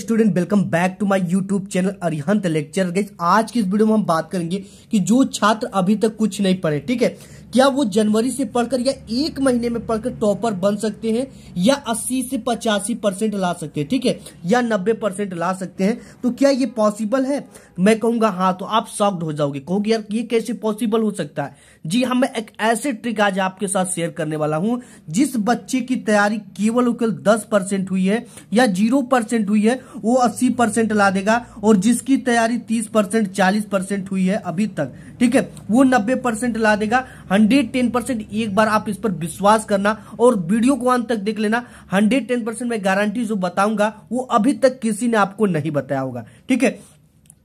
student welcome back to my YouTube channel Arihant lecture गई आज की इस वीडियो में हम बात करेंगे कि जो छात्र अभी तक कुछ नहीं पढ़े ठीक है क्या वो जनवरी से पढ़कर या एक महीने में पढ़कर टॉपर बन सकते हैं या 80 से पचासी परसेंट ला सकते हैं ठीक है या 90 परसेंट ला सकते हैं तो क्या ये पॉसिबल है मैं कहूंगा हाँ तो आप शॉक्ड हो जाओगे कहोगे यार ये कैसे पॉसिबल हो सकता है जी हाँ मैं एक ऐसे ट्रिक आज आपके साथ शेयर करने वाला हूँ जिस बच्चे की तैयारी केवल केवल दस परसेंट हुई है या जीरो परसेंट हुई है वो अस्सी परसेंट ला देगा और जिसकी तैयारी तीस परसेंट चालीस परसेंट हुई है अभी तक ठीक है वो नब्बे परसेंट ला देगा हंड्रेड टेन परसेंट एक बार आप इस पर विश्वास करना और वीडियो को अंत तक देख लेना हंड्रेड टेन परसेंट मैं गारंटी जो बताऊंगा वो अभी तक किसी ने आपको नहीं बताया होगा ठीक है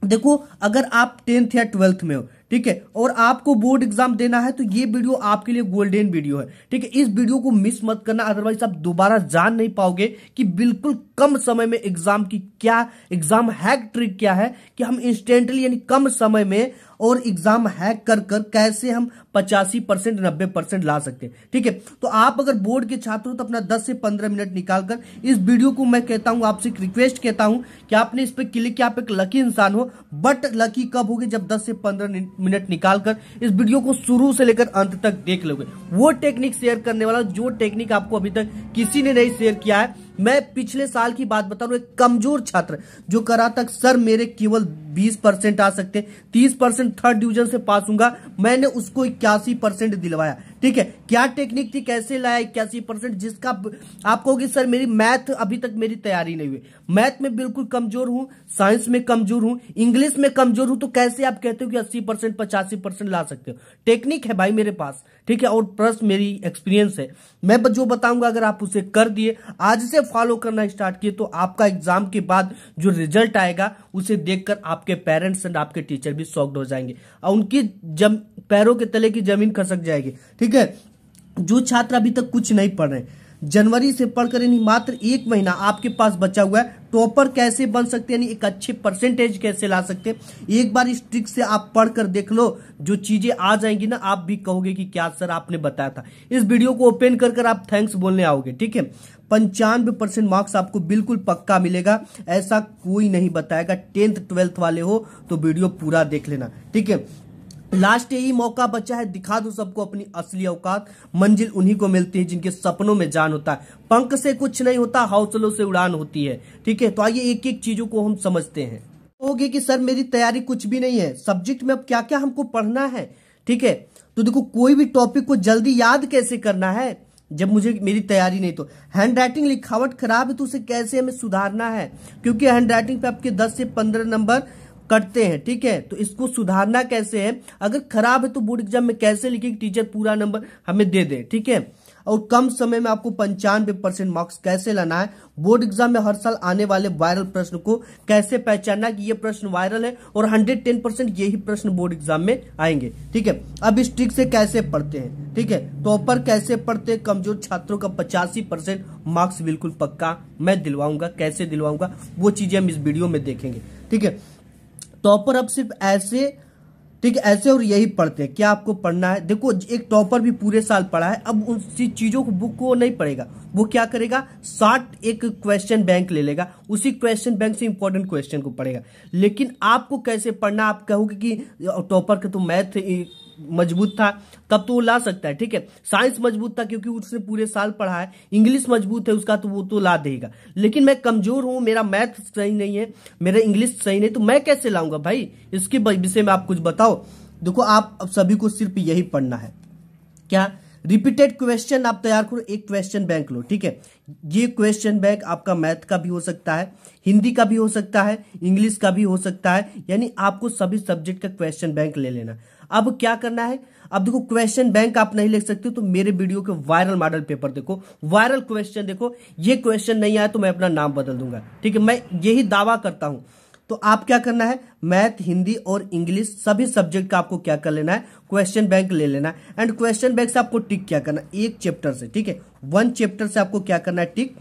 देखो अगर आप टेंथ या ट्वेल्थ में हो ठीक है और आपको बोर्ड एग्जाम देना है तो ये वीडियो आपके लिए गोल्डन वीडियो है ठीक है इस वीडियो को मिस मत करना अदरवाइज आप दोबारा जान नहीं पाओगे कि बिल्कुल कम समय में एग्जाम की क्या एग्जाम हैक ट्रिक क्या है कि हम इंस्टेंटली यानी कम समय में और एग्जाम हैक कर कर कैसे हम पचासी परसेंट नब्बे परसेंट ला सकते हैं ठीक है तो आप अगर बोर्ड के छात्र हो तो अपना दस से पंद्रह मिनट निकालकर इस वीडियो को मैं कहता हूं आपसे एक रिक्वेस्ट कहता हूं कि आपने इस पर क्लिक किया आप एक लकी इंसान हो बट लकी कब होगी जब दस से पंद्रह मिनट निकालकर इस वीडियो को शुरू से लेकर अंत तक देख लोगे वो टेक्निक शेयर करने वाला जो टेक्निक आपको अभी तक किसी ने नहीं शेयर किया है मैं पिछले साल की बात बता रहा हूं एक कमजोर छात्र जो करा तक सर मेरे केवल 20 परसेंट आ सकते हैं 30 परसेंट थर्ड डिवीजन से पास हूंगा मैंने उसको इक्यासी परसेंट दिलवाया ठीक है क्या टेक्निक थी कैसे लाया इक्यासी परसेंट जिसका आप कहोगे सर मेरी मैथ अभी तक मेरी तैयारी नहीं हुई मैथ में बिल्कुल कमजोर हूं साइंस में कमजोर हूं इंग्लिश में कमजोर हूं तो कैसे आप कहते हो कि अस्सी परसेंट पचासी परसेंट ला सकते हो टेक्निक है भाई मेरे पास ठीक है और प्लस मेरी एक्सपीरियंस है मैं जो बताऊंगा अगर आप उसे कर दिए आज से फॉलो करना स्टार्ट किए तो आपका एग्जाम के बाद जो रिजल्ट आएगा उसे देखकर आपके पेरेंट्स एंड आपके टीचर भी शॉक्ड हो जाएंगे और उनकी जब पैरों के तले की जमीन खसक जाएगी ठीक है जो छात्र अभी तक कुछ नहीं पढ़ रहे जनवरी से पढ़कर यानी मात्र एक महीना आपके पास बचा हुआ है टॉपर कैसे बन सकते हैं यानी एक अच्छे परसेंटेज कैसे ला सकते हैं एक बार इस ट्रिक से आप पढ़कर देख लो जो चीजें आ जाएंगी ना आप भी कहोगे कि क्या सर आपने बताया था इस वीडियो को ओपन कर कर आप थैंक्स बोलने आओगे ठीक है पंचानवे परसेंट मार्क्स आपको बिल्कुल पक्का मिलेगा ऐसा कोई नहीं बताएगा टेंथ ट्वेल्थ वाले हो तो वीडियो पूरा देख लेना ठीक है लास्ट यही मौका बचा है दिखा दो सबको अपनी असली औकात मंजिल उन्हीं को मिलती है जिनके सपनों में जान होता है पंख से कुछ नहीं होता हौसलों से उड़ान होती है ठीक है तो आइए एक एक चीजों को हम समझते हैं होगी कि सर मेरी तैयारी कुछ भी नहीं है सब्जेक्ट में अब क्या क्या हमको पढ़ना है ठीक है तो देखो कोई भी टॉपिक को जल्दी याद कैसे करना है जब मुझे मेरी तैयारी नहीं तो हैंड राइटिंग लिखावट खराब है तो उसे कैसे हमें सुधारना है क्योंकि हैंड राइटिंग पे आपके 10 से 15 नंबर करते हैं ठीक है तो इसको सुधारना कैसे है अगर खराब है तो बोर्ड एग्जाम में कैसे लिखे टीचर पूरा नंबर हमें दे दे ठीक है और कम समय में आपको पंचानवे परसेंट मार्क्स कैसे लाना है बोर्ड एग्जाम में हर साल आने वाले वायरल प्रश्न को कैसे पहचानना कि ये प्रश्न वायरल है और 110 परसेंट यही प्रश्न बोर्ड एग्जाम में आएंगे ठीक है अब इस ट्रिक से कैसे पढ़ते हैं ठीक है टॉपर तो कैसे पढ़ते हैं कमजोर छात्रों का पचासी परसेंट मार्क्स बिल्कुल पक्का मैं दिलवाऊंगा कैसे दिलवाऊंगा वो चीजें हम इस वीडियो में देखेंगे ठीक है टॉपर अब सिर्फ ऐसे ठीक ऐसे और यही पढ़ते हैं क्या आपको पढ़ना है देखो एक टॉपर भी पूरे साल पढ़ा है अब उन चीजों को बुक को नहीं पढ़ेगा वो क्या करेगा साठ एक क्वेश्चन बैंक ले लेगा उसी क्वेश्चन बैंक से इंपॉर्टेंट क्वेश्चन को पढ़ेगा लेकिन आपको कैसे पढ़ना आप कहोगे कि टॉपर का तो मैथ मजबूत था तब तो वो ला सकता है ठीक है साइंस मजबूत था क्योंकि उसने पूरे साल पढ़ा है इंग्लिश मजबूत है उसका तो वो तो ला देगा लेकिन मैं कमजोर हूं मेरा मैथ सही नहीं है मेरा इंग्लिश सही नहीं तो मैं कैसे लाऊंगा भाई इसके विषय में आप कुछ बताओ देखो आप सभी को सिर्फ यही पढ़ना है क्या रिपीटेड क्वेश्चन आप तैयार करो एक क्वेश्चन बैंक लो ठीक है ये क्वेश्चन बैंक आपका मैथ का भी हो सकता है हिंदी का भी हो सकता है इंग्लिश का भी हो सकता है यानी आपको सभी सब्जेक्ट का क्वेश्चन बैंक ले लेना अब क्या करना है अब देखो क्वेश्चन बैंक आप नहीं लिख सकते तो मेरे वीडियो के वायरल मॉडल पेपर देखो वायरल क्वेश्चन देखो ये क्वेश्चन नहीं आया तो मैं अपना नाम बदल दूंगा ठीक है मैं यही दावा करता हूं तो आप क्या करना है मैथ हिंदी और इंग्लिश सभी सब्जेक्ट का आपको क्या कर लेना है क्वेश्चन बैंक ले लेना है एंड क्वेश्चन बैंक से आपको टिक क्या करना है एक चैप्टर से ठीक है वन चैप्टर से आपको क्या करना है टिक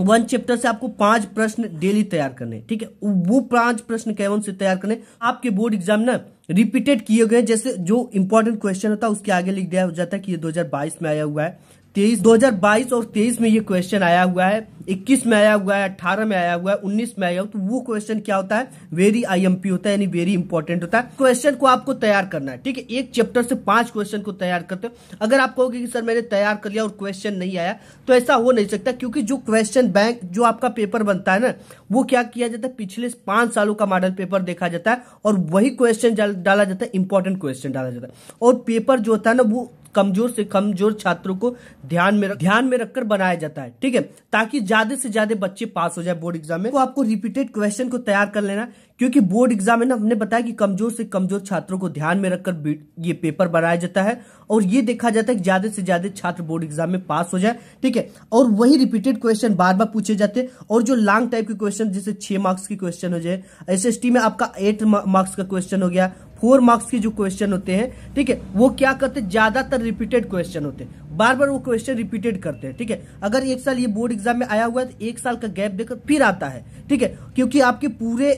वन चैप्टर से आपको पांच प्रश्न डेली तैयार करने ठीक है वो पांच प्रश्न कैवन से तैयार करने आपके बोर्ड एग्जाम ना रिपीटेड किए गए जैसे जो इंपॉर्टेंट क्वेश्चन होता है उसके आगे लिख दिया जाता है कि ये 2022 में आया हुआ है तेईस दो हजार बाईस और तेईस में ये क्वेश्चन आया हुआ है इक्कीस में आया हुआ है अट्ठारह में आया हुआ है उन्नीस में आया हुआ तो वो क्वेश्चन क्या होता है वेरी आईएमपी होता है यानी वेरी इंपॉर्टेंट होता है क्वेश्चन को आपको तैयार करना है ठीक है एक चैप्टर से पांच क्वेश्चन को तैयार करते हो अगर आप कहोगे कि सर मैंने तैयार कर लिया और क्वेश्चन नहीं आया तो ऐसा हो नहीं सकता क्योंकि जो क्वेश्चन बैंक जो आपका पेपर बनता है ना वो क्या किया जाता है पिछले पांच सालों का मॉडल पेपर देखा जाता है और वही क्वेश्चन डाला जाता है इंपॉर्टेंट क्वेश्चन डाला जाता है और पेपर जो होता है ना वो कमजोर से कमजोर छात्रों को ध्यान में रख, ध्यान में रखकर बनाया जाता है ठीक है ताकि ज्यादा से ज्यादा बच्चे पास हो जाए बोर्ड एग्जाम में तो आपको रिपीटेड क्वेश्चन को तैयार कर लेना क्योंकि बोर्ड एग्जाम में ना हमने बताया कि कमजोर से कमजोर छात्रों को ध्यान में रखकर ये पेपर बनाया जाता है और ये देखा जाता है कि ज्यादा से ज्यादा छात्र बोर्ड एग्जाम में पास हो जाए ठीक है और वही रिपीटेड क्वेश्चन बार बार पूछे जाते हैं और जो लॉन्ग टाइप के क्वेश्चन जैसे छह मार्क्स के क्वेश्चन हो जाए एस में आपका एट मार्क्स का क्वेश्चन हो गया फोर मार्क्स के जो क्वेश्चन होते हैं ठीक है वो क्या करते हैं ज्यादातर रिपीटेड क्वेश्चन होते हैं बार बार वो क्वेश्चन रिपीटेड करते हैं ठीक है अगर एक साल ये बोर्ड एग्जाम में आया हुआ है तो एक साल का गैप देकर फिर आता है ठीक है क्योंकि आपके पूरे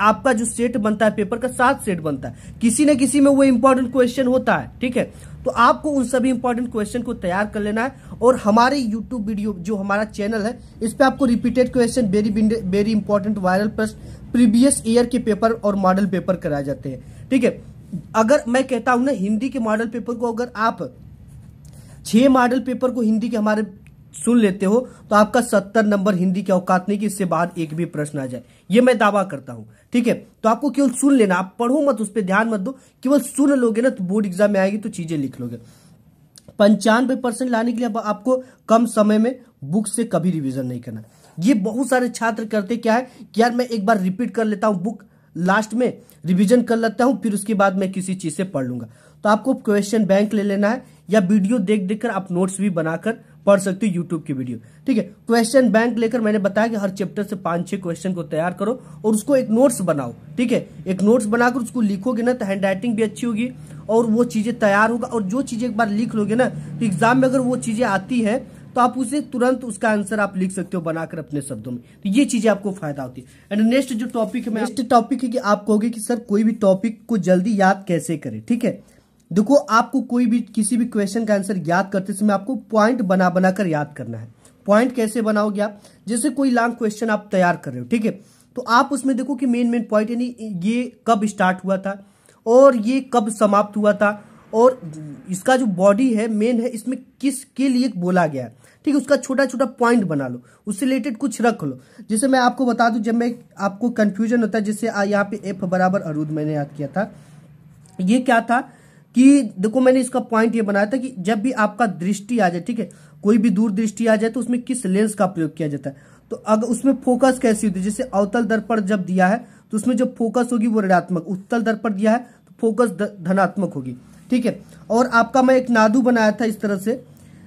आपका जो सेट बनता है पेपर का सात सेट बनता है किसी न किसी में वो इंपॉर्टेंट क्वेश्चन होता है ठीक है तो आपको उन सभी इंपॉर्टेंट क्वेश्चन को तैयार कर लेना है और हमारे YouTube वीडियो जो हमारा चैनल है इस पर आपको repeated question very very important viral प्रश्न प्रीवियस ईयर के पेपर और मॉडल पेपर कराए जाते हैं ठीक है अगर मैं कहता हूं ना हिंदी के मॉडल पेपर को अगर आप छह मॉडल पेपर को हिंदी के हमारे सुन लेते हो तो आपका सत्तर नंबर हिंदी के औकात नहीं कि इससे बाहर एक भी प्रश्न आ जाए ये मैं दावा करता हूं ठीक है तो आपको केवल सुन लेना आप पढ़ो मत उस पर ध्यान मत दो केवल सुन लोगे ना तो बोर्ड एग्जाम में आएगी तो चीजें लिख लोगे पंचानवे परसेंट लाने के लिए आपको कम समय में बुक से कभी रिविजन नहीं करना ये बहुत सारे छात्र करते क्या है कि यार मैं एक बार रिपीट कर लेता हूँ बुक लास्ट में रिवीजन कर लेता हूँ फिर उसके बाद मैं किसी चीज से पढ़ लूंगा तो आपको क्वेश्चन बैंक ले लेना है या वीडियो देख देख कर आप नोट्स भी बनाकर पढ़ सकते हो यूट्यूब की वीडियो ठीक है क्वेश्चन बैंक लेकर मैंने बताया कि हर चैप्टर से पांच छह क्वेश्चन को तैयार करो और उसको एक नोट्स बनाओ ठीक है एक नोट्स बनाकर उसको लिखोगे ना तो हैंड राइटिंग भी अच्छी होगी और वो चीजें तैयार होगा और जो चीजें एक बार लिख लोगे ना तो एग्जाम में अगर वो चीजें आती है तो आप उसे तुरंत उसका आंसर आप लिख सकते हो बनाकर अपने शब्दों में तो ये चीजें आपको फायदा होती है एंड नेक्स्ट जो टॉपिक है नेक्स्ट टॉपिक है कि आप कहोगे कि सर कोई भी टॉपिक को जल्दी याद कैसे करें ठीक है देखो आपको कोई भी किसी भी क्वेश्चन का आंसर याद करते समय आपको पॉइंट बना बनाकर याद करना है पॉइंट कैसे बनाओगे आप जैसे कोई लॉन्ग क्वेश्चन आप तैयार कर रहे हो ठीक है तो आप उसमें देखो कि मेन मेन पॉइंट यानी ये कब स्टार्ट हुआ था और ये कब समाप्त हुआ था और इसका जो बॉडी है मेन है इसमें किस के लिए बोला गया है ठीक है उसका छोटा छोटा पॉइंट बना लो उससे रिलेटेड कुछ रख लो जैसे मैं आपको बता दूं जब मैं आपको कंफ्यूजन होता है जैसे यहाँ पे एफ बराबर अरूद मैंने याद किया था ये क्या था कि देखो मैंने इसका पॉइंट ये बनाया था कि जब भी आपका दृष्टि आ जाए ठीक है कोई भी दूर दृष्टि आ जाए तो उसमें किस लेंस का प्रयोग किया जाता है तो अगर उसमें फोकस कैसी होती है जैसे अवतल दर्पण जब दिया है तो उसमें जो फोकस होगी वो ऋणात्मक उत्तल दर्पण दिया है तो फोकस धनात्मक होगी ठीक है और आपका मैं एक नादू बनाया था इस तरह से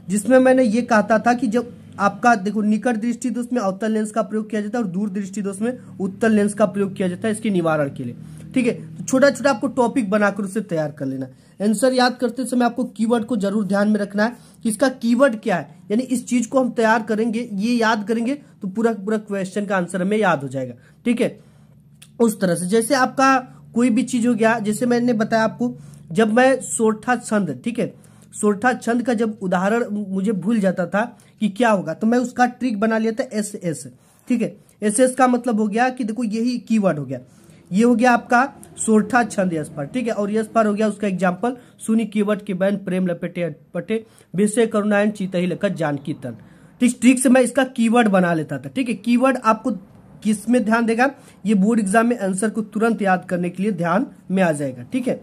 जिसमें मैंने ये कहता था कि जब आपका देखो निकट दृष्टि दोष तो में अवतल लेंस का प्रयोग किया जाता है और दूर दृष्टि दोष तो में उत्तल लेंस का प्रयोग किया जाता है इसके निवारण के लिए ठीक है तो छोटा छोटा आपको टॉपिक बनाकर उसे तैयार कर लेना आंसर याद करते समय आपको कीवर्ड को जरूर ध्यान में रखना है कि इसका कीवर्ड क्या है यानी इस चीज को हम तैयार करेंगे ये याद करेंगे तो पूरा पूरा क्वेश्चन का आंसर हमें याद हो जाएगा ठीक है उस तरह से जैसे आपका कोई भी चीज हो गया जैसे मैंने बताया आपको जब मैं सोठा छंद ठीक है सोठा छंद का जब उदाहरण मुझे भूल जाता था कि क्या होगा तो मैं उसका ट्रिक बना लिया था एस एस ठीक है एस एस का मतलब हो गया कि देखो यही कीवर्ड हो गया ये हो गया आपका सोरठा छंद स्पर ठीक है और ये हो गया उसका एग्जाम्पल सुनी कीवट के बैन प्रेम लपेटे पटे विषय करुणायन चीतही लेकर जानकी तन ठीक से मैं इसका कीवर्ड बना लेता था ठीक है कीवर्ड आपको किस में ध्यान देगा ये बोर्ड एग्जाम में आंसर को तुरंत याद करने के लिए ध्यान में आ जाएगा ठीक है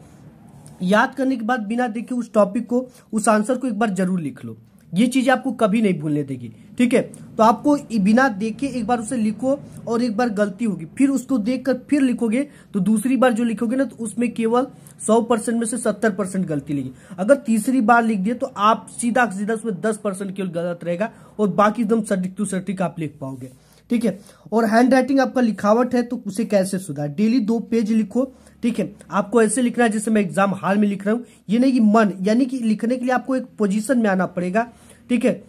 याद करने के बाद बिना देखे उस टॉपिक को उस आंसर को एक बार जरूर लिख लो ये चीज़ आपको कभी नहीं भूलने देगी ठीक है तो आपको बिना देखे एक बार उसे लिखो और एक बार गलती होगी फिर उसको देखकर फिर लिखोगे तो दूसरी बार जो लिखोगे ना तो उसमें केवल 100 परसेंट में से 70 परसेंट गलती लेगी अगर तीसरी बार लिख दिए तो आप सीधा सीधा उसमें 10 परसेंट केवल गलत रहेगा और बाकी एकदम सटीक टू सटीक आप लिख पाओगे ठीक है और हैंड आपका लिखावट है तो उसे कैसे सुधार डेली दो पेज लिखो ठीक है आपको ऐसे लिखना है जैसे मैं एग्जाम हाल में लिख रहा हूं ये नहीं कि मन यानी कि लिखने के लिए आपको एक पोजिशन में आना पड़ेगा ठीक है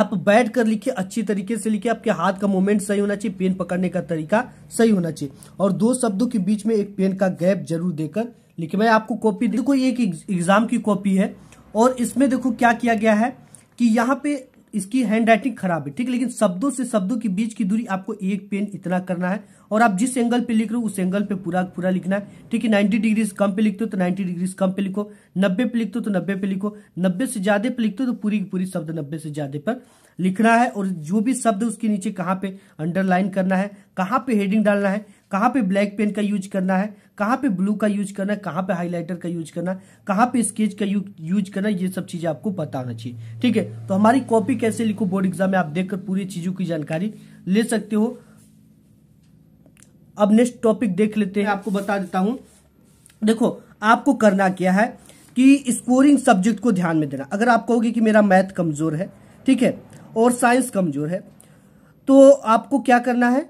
आप बैठ कर लिखिए अच्छी तरीके से लिखिए आपके हाथ का मूवमेंट सही होना चाहिए पेन पकड़ने का तरीका सही होना चाहिए और दो शब्दों के बीच में एक पेन का गैप जरूर देकर लिखिए मैं आपको कॉपी देखो एक एग्जाम की कॉपी है और इसमें देखो क्या किया गया है कि यहाँ पे इसकी हैंड राइटिंग खराब है ठीक लेकिन शब्दों से शब्दों के बीच की दूरी आपको एक पेन इतना करना है और आप जिस एंगल पे लिख रहे हो उस एंगल पे पूरा पूरा लिखना है ठीक है नाइन्टी डिग्रीज कम पे लिखते हो तो नाइन्टी डिग्रीज कम पे लिखो नब्बे पे लिखते हो तो नब्बे पे लिखो नब्बे से ज्यादा पे लिखते हो तो पूरी पूरी शब्द नब्बे से ज्यादा पर लिखना है और जो भी शब्द उसके नीचे कहाँ पे अंडरलाइन करना है कहाँ पे हेडिंग डालना है कहाँ पे ब्लैक पेन का यूज करना है कहाँ पे ब्लू का यूज करना है कहाँ पे हाईलाइटर का यूज करना है कहाँ पे स्केच का यूज करना है ये सब चीजें आपको पता होना चाहिए ठीक है तो हमारी कॉपी कैसे लिखो बोर्ड एग्जाम में आप देखकर पूरी चीजों की जानकारी ले सकते हो अब नेक्स्ट टॉपिक देख लेते हैं आपको बता देता हूं देखो आपको करना क्या है कि स्कोरिंग सब्जेक्ट को ध्यान में देना अगर आप कहोगे कि मेरा मैथ कमजोर है ठीक है और साइंस कमजोर है तो आपको क्या करना है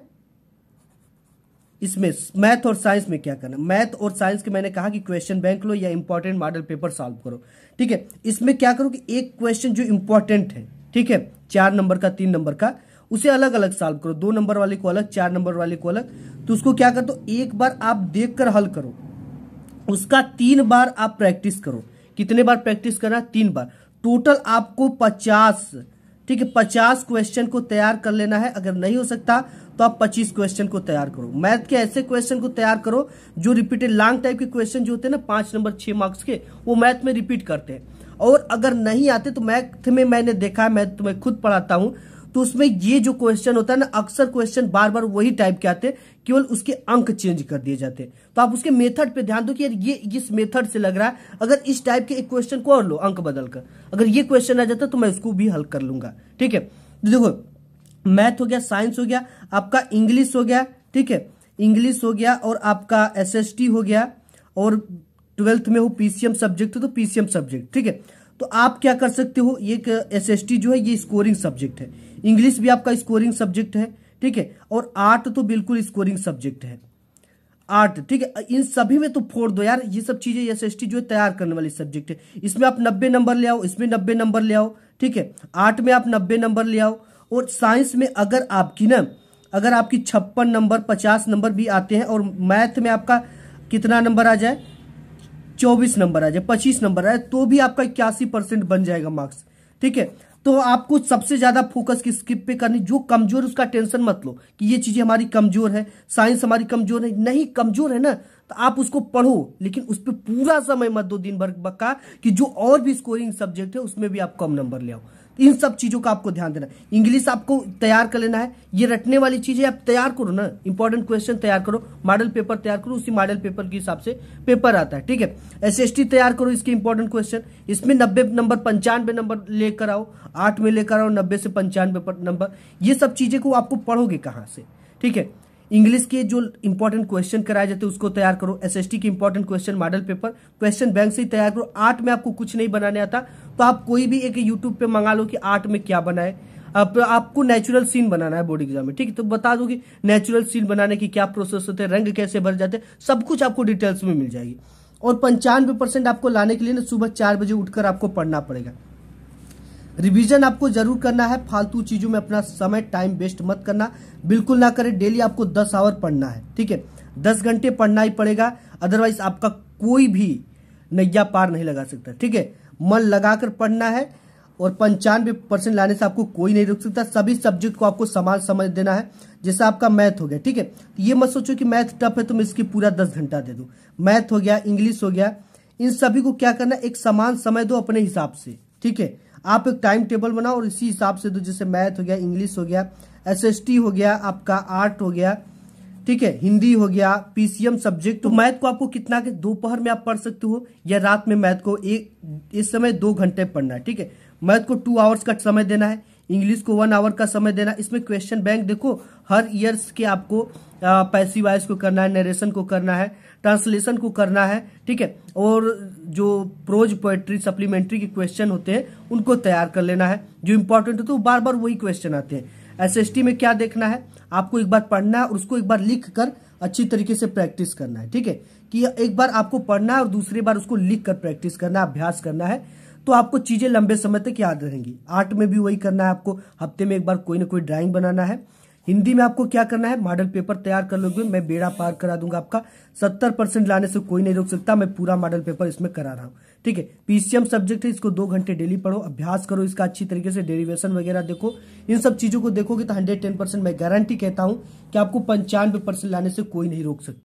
इसमें मैथ और साइंस में क्या करना मैथ और साइंस के मैंने कहा कि क्वेश्चन बैंक लो या इंपॉर्टेंट मॉडल पेपर सॉल्व करो ठीक है इसमें क्या करो कि एक क्वेश्चन जो इंपॉर्टेंट है ठीक है चार नंबर का तीन नंबर का उसे अलग अलग सॉल्व करो दो नंबर वाले को अलग चार नंबर वाले को अलग तो उसको क्या कर दो एक बार आप देख कर हल करो उसका तीन बार आप प्रैक्टिस करो कितने बार प्रैक्टिस करना तीन बार टोटल आपको पचास ठीक है पचास क्वेश्चन को तैयार कर लेना है अगर नहीं हो सकता तो आप पच्चीस क्वेश्चन को तैयार करो मैथ के ऐसे क्वेश्चन को तैयार करो जो रिपीटेड लॉन्ग टाइप के क्वेश्चन जो होते हैं ना पांच नंबर छह मार्क्स के वो मैथ में रिपीट करते हैं और अगर नहीं आते तो मैथ में मैंने देखा है मैथ तो मैं खुद पढ़ाता हूँ तो उसमें ये जो क्वेश्चन होता है ना अक्सर क्वेश्चन बार बार वही टाइप के आते हैं केवल उसके अंक चेंज कर दिए जाते हैं तो आप उसके मेथड पे ध्यान दो कि यार ये इस मेथड से लग रहा है अगर इस टाइप के एक क्वेश्चन को और लो अंक बदलकर अगर ये क्वेश्चन आ जाता तो मैं उसको भी हल कर लूंगा ठीक है देखो मैथ हो गया साइंस हो गया आपका इंग्लिश हो गया ठीक है इंग्लिश हो गया और आपका एस हो गया और ट्वेल्थ में हो पीसीएम सब्जेक्ट तो पीसीएम सब्जेक्ट ठीक है तो आप क्या कर सकते हो ये एस जो है ये स्कोरिंग सब्जेक्ट है इंग्लिश भी आपका स्कोरिंग सब्जेक्ट है ठीक है और आर्ट तो बिल्कुल स्कोरिंग सब्जेक्ट है आर्ट ठीक है इन सभी में तो फोड़ दो यार ये सब चीजें एस जो है तैयार करने वाली सब्जेक्ट है इसमें आप नब्बे नंबर ले आओ इसमें नब्बे नंबर ले आओ ठीक है आर्ट में आप नब्बे नंबर ले आओ और साइंस में अगर आपकी ना अगर आपकी छप्पन नंबर पचास नंबर भी आते हैं और मैथ में आपका कितना नंबर आ जाए चौबीस नंबर आ जाए पच्चीस नंबर आए तो भी आपका इक्यासी परसेंट बन जाएगा मार्क्स ठीक है तो आपको सबसे ज्यादा फोकस किस स्किप पे करनी जो कमजोर उसका टेंशन मत लो कि ये चीजें हमारी कमजोर है साइंस हमारी कमजोर है नहीं कमजोर है ना तो आप उसको पढ़ो लेकिन उस पर पूरा समय मत दो दिन भर का कि जो और भी स्कोरिंग सब्जेक्ट है उसमें भी आप कम नंबर ले आओ इन सब चीजों का आपको ध्यान देना इंग्लिश आपको तैयार कर लेना है ये रटने वाली चीजें आप तैयार करो ना इंपॉर्टेंट क्वेश्चन तैयार करो मॉडल पेपर तैयार करो उसी मॉडल पेपर के हिसाब से पेपर आता है ठीक है एस तैयार करो इसके इंपॉर्टेंट क्वेश्चन इसमें नब्बे नंबर पंचानवे नंबर लेकर आओ आठ में लेकर आओ नब्बे से पंचानवे नंबर ये सब चीजें को आपको पढ़ोगे कहां से ठीक है इंग्लिश के जो इंपॉर्टेंट क्वेश्चन कराए जाते हैं उसको तैयार करो एसएसटी के important question model paper question bank से ही तैयार करो आर्ट में आपको कुछ नहीं बनाने आता तो आप कोई भी एक यूट्यूब पे मंगा लो कि आर्ट में क्या बनाए आप, आपको नेचुरल सीन बनाना है बोर्ड एग्जाम में ठीक है तो बता दो कि नेचुरल सीन बनाने की क्या प्रोसेस होते हैं रंग कैसे भर जाते हैं सब कुछ आपको डिटेल्स में मिल जाएगी और पंचानवे परसेंट आपको लाने के लिए ना सुबह चार बजे उठकर आपको पढ़ना पड़ेगा रिवीजन आपको जरूर करना है फालतू चीजों में अपना समय टाइम वेस्ट मत करना बिल्कुल ना करें डेली आपको दस आवर पढ़ना है ठीक है दस घंटे पढ़ना ही पड़ेगा अदरवाइज आपका कोई भी नैया पार नहीं लगा सकता ठीक है मन लगाकर पढ़ना है और पंचानवे परसेंट लाने से आपको कोई नहीं रोक सकता सभी सब्जेक्ट को आपको समान समझ देना है जैसे आपका मैथ हो गया ठीक है तो ये मत सोचो कि मैथ टफ है तो मैं इसकी पूरा दस घंटा दे दू मैथ हो गया इंग्लिश हो गया इन सभी को क्या करना एक समान समय दो अपने हिसाब से ठीक है आप एक टाइम टेबल बनाओ और इसी हिसाब से तो जैसे मैथ हो गया इंग्लिश हो गया एस हो गया आपका आर्ट हो गया ठीक है हिंदी हो गया पीसीएम सब्जेक्ट तो मैथ को आपको कितना के दोपहर में आप पढ़ सकते हो या रात में मैथ को एक इस समय दो घंटे पढ़ना है ठीक है मैथ को टू आवर्स का समय देना है इंग्लिश को वन आवर का समय देना इसमें क्वेश्चन बैंक देखो हर ईयर्स के आपको पैसिव वाइज को करना है नरेशन को करना है ट्रांसलेशन को करना है ठीक है और जो प्रोज पोएट्री सप्लीमेंट्री के क्वेश्चन होते हैं उनको तैयार कर लेना है जो इम्पोर्टेंट होते हैं बार बार वही क्वेश्चन आते हैं एस में क्या देखना है आपको एक बार पढ़ना है और उसको एक बार लिख कर अच्छी तरीके से प्रैक्टिस करना है ठीक है कि एक बार आपको पढ़ना है और दूसरी बार उसको लिख कर प्रैक्टिस करना है अभ्यास करना है तो आपको चीजें लंबे समय तक याद रहेंगी आर्ट में भी वही करना है आपको हफ्ते में एक बार कोई ना कोई ड्राइंग बनाना है हिंदी में आपको क्या करना है मॉडल पेपर तैयार कर लोगे मैं बेड़ा पार करा दूंगा आपका सत्तर परसेंट लाने से कोई नहीं रोक सकता मैं पूरा मॉडल पेपर इसमें करा रहा हूँ ठीक है पीसीएम सब्जेक्ट है इसको दो घंटे डेली पढ़ो अभ्यास करो इसका अच्छी तरीके से डेरिवेशन वगैरह देखो इन सब चीजों को देखोगे तो हंड्रेड टेन परसेंट मैं गारंटी कहता हूँ कि आपको पंचानवे परसेंट लाने से कोई नहीं रोक सकता